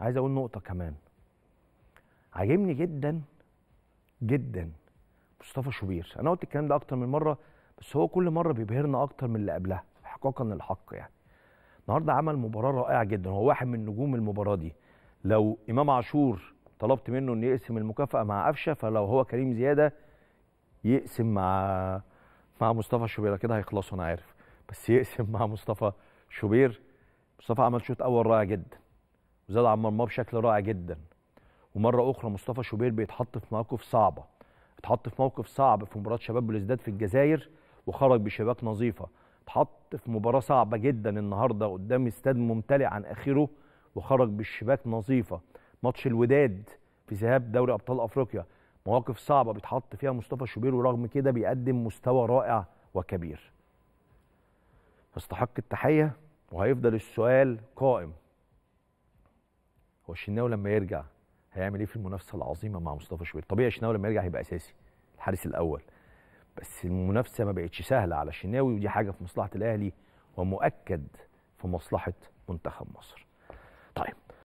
عايز اقول نقطه كمان عاجبني جدا جدا مصطفى شوبير انا قلت الكلام ده اكتر من مره بس هو كل مره بيبهرنا اكتر من اللي قبلها حقيقه الحق يعني النهارده عمل مباراه رائعه جدا هو واحد من نجوم المباراه دي لو امام عاشور طلبت منه انه يقسم المكافاه مع قفشه فلو هو كريم زياده يقسم مع مع مصطفى شوبير كده هيخلصوا انا عارف بس يقسم مع مصطفى شوبير مصطفى عمل شوط اول رائع جدا وزاد على ما بشكل رائع جدا ومره اخرى مصطفى شوبير بيتحط في مواقف صعبه اتحط في موقف صعب في مباراه شباب بلوزداد في الجزائر وخرج بشباك نظيفه اتحط في مباراه صعبه جدا النهارده قدام استاد ممتلئ عن اخره وخرج بالشباك نظيفه ماتش الوداد في ذهاب دوري ابطال افريقيا مواقف صعبه بيتحط فيها مصطفى شوبير ورغم كده بيقدم مستوى رائع وكبير يستحق التحيه وهيفضل السؤال قائم هو الشناوي لما يرجع هيعمل ايه في المنافسه العظيمه مع مصطفى شوبير طبيعي الشناوي لما يرجع هيبقى اساسي الحارس الاول بس المنافسه ما بقتش سهله على الشناوي ودي حاجه في مصلحه الاهلي ومؤكد في مصلحه منتخب مصر